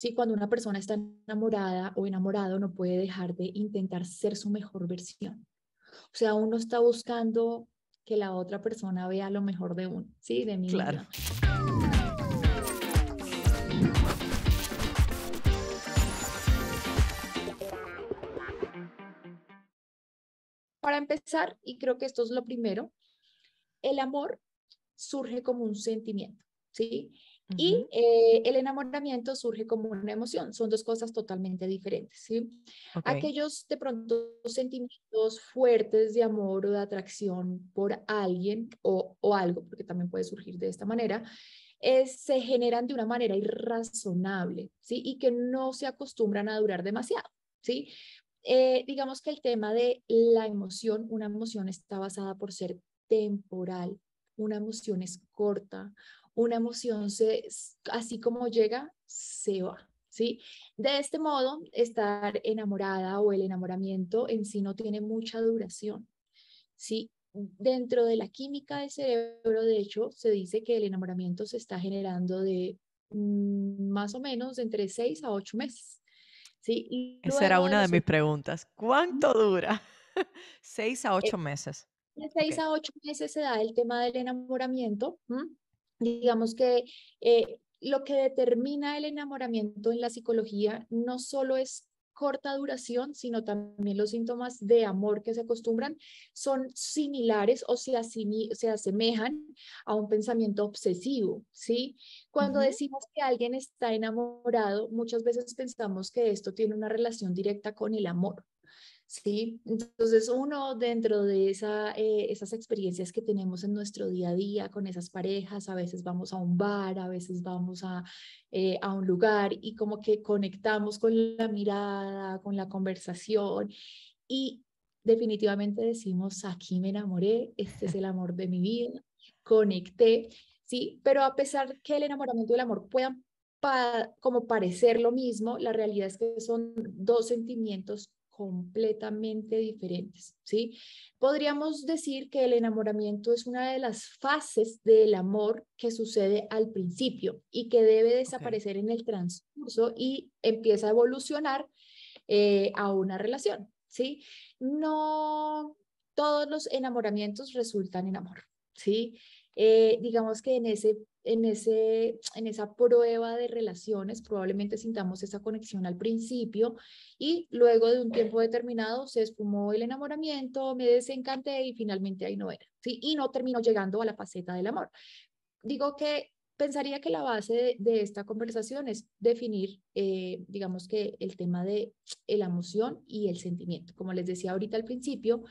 Sí, cuando una persona está enamorada o enamorado no puede dejar de intentar ser su mejor versión. O sea, uno está buscando que la otra persona vea lo mejor de uno, ¿sí? De mí. Claro. Para empezar, y creo que esto es lo primero, el amor surge como un sentimiento, ¿sí? Y eh, el enamoramiento surge como una emoción, son dos cosas totalmente diferentes. ¿sí? Aquellos de pronto sentimientos fuertes de amor o de atracción por alguien o, algo, porque también puede surgir de esta manera, eh, se generan de una manera irrazonable ¿sí? y que no se acostumbran a durar demasiado. ¿sí? Eh, digamos que el tema de la emoción, una emoción está basada por ser temporal, una emoción es corta, una emoción, se, así como llega, se va. ¿Sí? De este modo, estar enamorada o el enamoramiento en sí no tiene mucha duración. ¿sí? Dentro de la química del cerebro, de hecho, se dice que el enamoramiento se está generando de mm, más o menos entre seis a ocho meses. ¿sí? Esa era una de, mis preguntas. ¿Cuánto dura? ¿Seis a eh, ocho meses. De seis a ocho meses se da el tema del enamoramiento digamos que eh, lo que determina el enamoramiento en la psicología no solo es corta duración, sino también los síntomas de amor que se acostumbran son similares o se, se asemejan a un pensamiento obsesivo, ¿sí? Cuando decimos que alguien está enamorado, muchas veces pensamos que esto tiene una relación directa con el amor. ¿sí? Entonces uno dentro de esa, eh, esas experiencias que tenemos en nuestro día a día con esas parejas, a veces vamos a un bar, a veces vamos a, eh, a un lugar y como que conectamos con la mirada, con la conversación y definitivamente decimos, aquí me enamoré, este es el amor de mi vida, conecté. Sí, pero a pesar que el enamoramiento y el amor puedan como parecer lo mismo, la realidad es que son dos sentimientos completamente diferentes, ¿sí? Podríamos decir que el enamoramiento es una de las fases del amor que sucede al principio y que debe desaparecer en el transcurso y empieza a evolucionar eh, a una relación, ¿sí? No todos los enamoramientos resultan en amor, ¿sí? Eh, digamos que en ese en, ese, en esa prueba de relaciones, probablemente sintamos esa conexión al principio y luego de un tiempo determinado se esfumó el enamoramiento, me desencanté y finalmente ahí no era, ¿sí? Y no terminó llegando a la faceta del amor. Digo que pensaría que la base de, esta conversación es definir, eh, digamos que el tema de la emoción y el sentimiento. Como les decía ahorita al principio,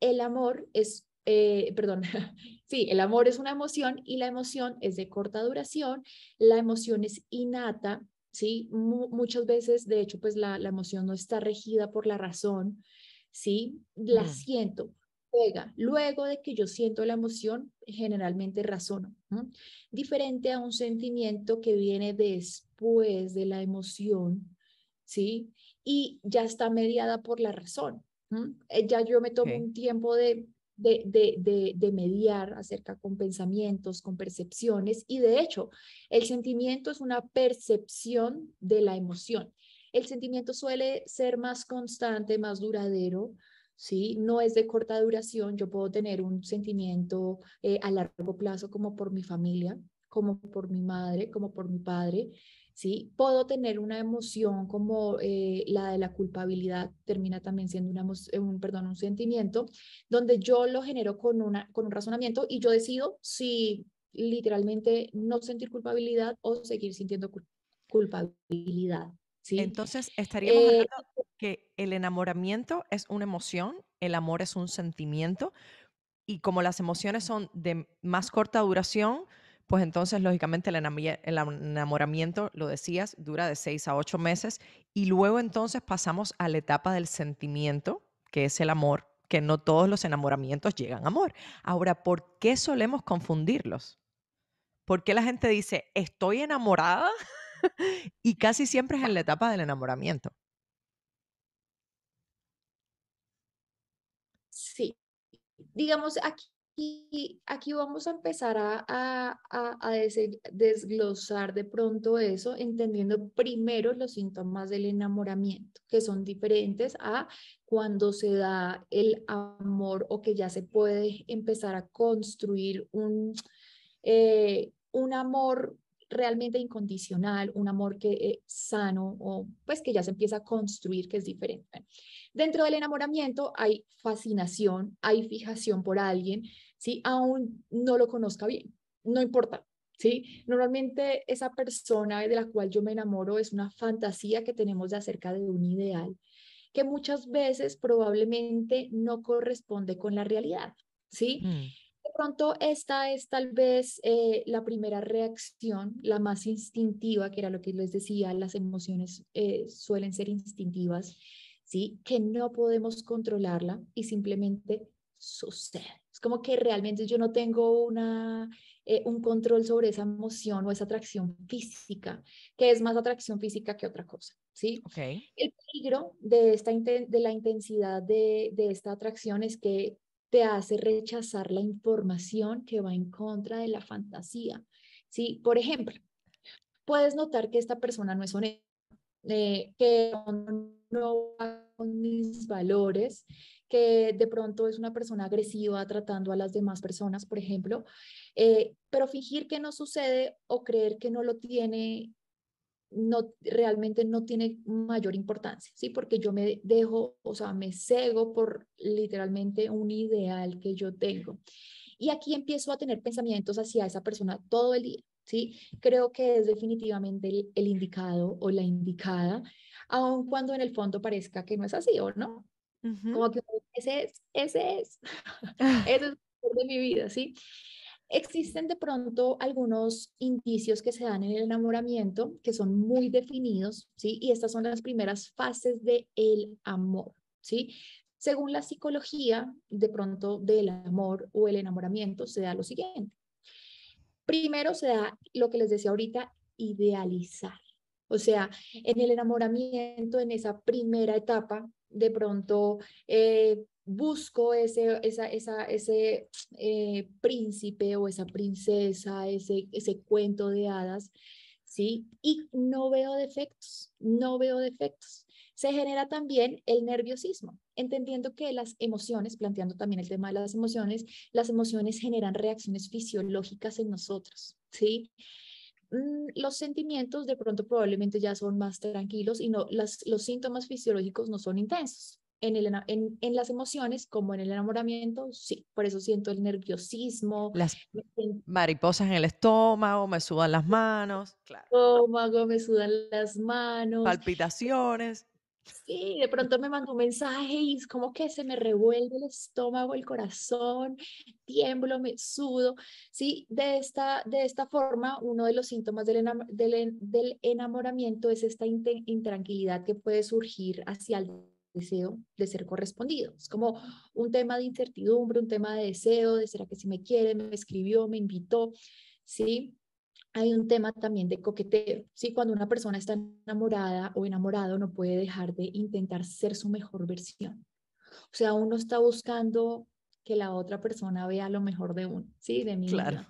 el amor es eh, perdón, sí, el amor es una emoción y la emoción es de corta duración, la emoción es innata, ¿sí? muchas veces, de hecho, pues la, emoción no está regida por la razón, ¿sí? La mm. siento, pega. Luego de que yo siento la emoción, generalmente razono. Diferente a un sentimiento que viene después de la emoción, ¿sí? Y ya está mediada por la razón. Eh, ya yo me tomo un tiempo de de, mediar acerca con pensamientos, con percepciones, y de hecho, el sentimiento es una percepción de la emoción. El sentimiento suele ser más constante, más duradero, ¿sí? No es de corta duración, yo puedo tener un sentimiento eh, a largo plazo como por mi familia, como por mi madre, como por mi padre, ¿sí? Puedo tener una emoción como eh, la de la culpabilidad, termina también siendo una eh, un, perdón, un sentimiento, donde yo lo genero con, una, con un razonamiento y yo decido si literalmente no sentir culpabilidad o seguir sintiendo culpabilidad. ¿sí? Entonces, estaríamos eh, hablando que el enamoramiento es una emoción, el amor es un sentimiento, y como las emociones son de más corta duración, pues entonces lógicamente el enamoramiento, lo decías, dura de seis a ocho meses y luego entonces pasamos a la etapa del sentimiento, que es el amor, que no todos los enamoramientos llegan a amor. Ahora, ¿por qué solemos confundirlos? ¿Por qué la gente dice, estoy enamorada? y casi siempre es en la etapa del enamoramiento. Sí. Digamos, aquí y aquí vamos a empezar a, desglosar de pronto eso, entendiendo primero los síntomas del enamoramiento, que son diferentes a cuando se da el amor o que ya se puede empezar a construir un, eh, un amor realmente incondicional, un amor que es eh, sano o pues que ya se empieza a construir, que es diferente. dentro del enamoramiento hay fascinación, hay fijación por alguien, si aún no lo conozca bien, no importa, si Normalmente esa persona de la cual yo me enamoro es una fantasía que tenemos de acerca de un ideal que muchas veces probablemente no corresponde con la realidad, ¿sí? Mm pronto esta es tal vez eh, la primera reacción, la más instintiva, que era lo que les decía, las emociones eh, suelen ser instintivas, ¿sí? Que no podemos controlarla y simplemente sucede. Es como que realmente yo no tengo una, eh, un control sobre esa emoción o esa atracción física, que es más atracción física que otra cosa, ¿sí? Okay. El peligro de, esta, de la intensidad de, de esta atracción es que te hace rechazar la información que va en contra de la fantasía. ¿sí? Por ejemplo, puedes notar que esta persona no es honesta, eh, que no va con mis valores, que de pronto es una persona agresiva tratando a las demás personas, por ejemplo, eh, pero fingir que no sucede o creer que no lo tiene no realmente no tiene mayor importancia, ¿sí? Porque yo me dejo, o sea, me cego por literalmente un ideal que yo tengo. Y aquí empiezo a tener pensamientos hacia esa persona todo el día, ¿sí? Creo que es definitivamente el, indicado o la indicada, aun cuando en el fondo parezca que no es así, ¿o no? Como que ese es, ese es, ah. ese es de mi vida, ¿sí? Existen de pronto algunos indicios que se dan en el enamoramiento que son muy definidos, ¿sí? Y estas son las primeras fases de el amor, ¿sí? Según la psicología, de pronto del amor o el enamoramiento se da lo siguiente. Primero se da lo que les decía ahorita, idealizar. O sea, en el enamoramiento, en esa primera etapa, de pronto eh, busco ese, ese eh, príncipe o esa princesa, ese, ese cuento de hadas, ¿sí? Y no veo defectos, no veo defectos. Se genera también el nerviosismo, entendiendo que las emociones, planteando también el tema de las emociones, las emociones generan reacciones fisiológicas en nosotros, ¿sí? Mm, los sentimientos de pronto probablemente ya son más tranquilos y no los síntomas fisiológicos no son intensos. En, las emociones, como en el enamoramiento, sí, por eso siento el nerviosismo. Las mariposas en el estómago, me sudan las manos. Claro. Estómago, me sudan las manos. Palpitaciones. Sí, de pronto me mando un mensaje y es como que se me revuelve el estómago, el corazón, tiemblo, me sudo. Sí, de esta, de esta forma, uno de los síntomas del, del, del enamoramiento es esta intranquilidad que puede surgir hacia el deseo de ser correspondido. Es como un tema de incertidumbre, un tema de deseo, de será que si me quiere, me escribió, me invitó, ¿sí? Hay un tema también de coqueteo, ¿sí? Cuando una persona está enamorada o enamorado no puede dejar de intentar ser su mejor versión. O sea, uno está buscando que la otra persona vea lo mejor de uno, ¿sí? De mí. Claro.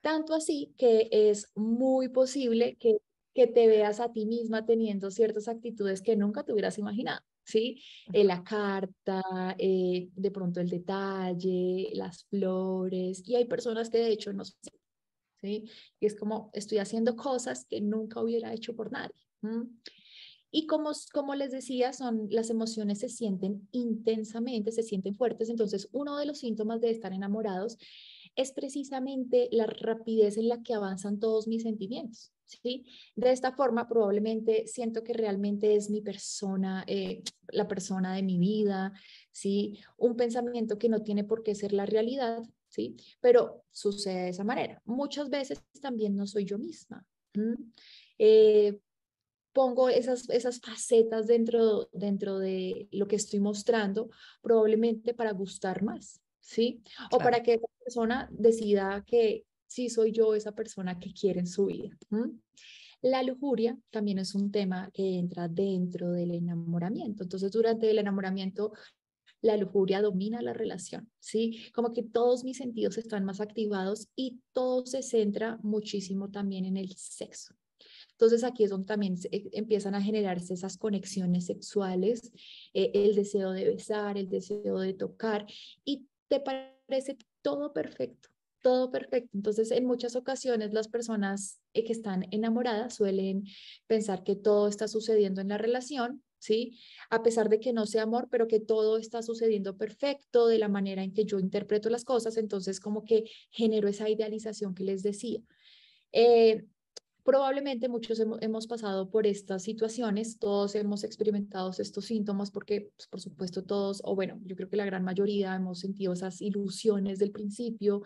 Tanto así que es muy posible que, que te veas a ti misma teniendo ciertas actitudes que nunca te hubieras imaginado. ¿sí? Eh, la carta, eh, de pronto el detalle, las flores, y hay personas que de hecho no ¿sí? Y es como, estoy haciendo cosas que nunca hubiera hecho por nadie. Y como, como les decía, son las emociones se sienten intensamente, se sienten fuertes, entonces uno de los síntomas de estar enamorados es precisamente la rapidez en la que avanzan todos mis sentimientos. ¿sí? De esta forma, probablemente siento que realmente es mi persona, eh, la persona de mi vida, ¿sí? un pensamiento que no tiene por qué ser la realidad, ¿sí? pero sucede de esa manera. Muchas veces también no soy yo misma. Eh, pongo esas, esas facetas dentro, dentro de lo que estoy mostrando, probablemente para gustar más. ¿sí? O para que esa persona decida que sí soy yo esa persona que quiere en su vida. La lujuria también es un tema que entra dentro del enamoramiento. Entonces, durante el enamoramiento, la lujuria domina la relación, ¿sí? Como que todos mis sentidos están más activados y todo se centra muchísimo también en el sexo. Entonces aquí es donde también eh, empiezan a generarse esas conexiones sexuales, eh, el deseo de besar, el deseo de tocar y te parece todo perfecto, todo perfecto. Entonces, en muchas ocasiones las personas eh, que están enamoradas suelen pensar que todo está sucediendo en la relación, ¿sí? A pesar de que no sea amor, pero que todo está sucediendo perfecto de la manera en que yo interpreto las cosas, entonces como que genero esa idealización que les decía. Eh, Probablemente muchos hemos pasado por estas situaciones, todos hemos experimentado estos síntomas porque, pues, por supuesto, todos, o bueno, yo creo que la gran mayoría hemos sentido esas ilusiones del principio.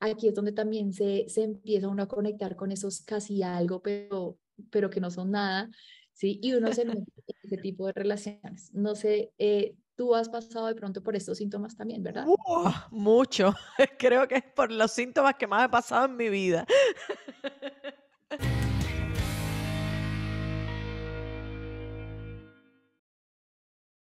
Aquí es donde también se, se empieza uno a conectar con esos casi algo, pero, pero que no son nada, ¿sí? Y uno se en ese tipo de relaciones. No sé, eh, tú has pasado de pronto por estos síntomas también, ¿verdad? mucho. Creo que es por los síntomas que más he pasado en mi vida.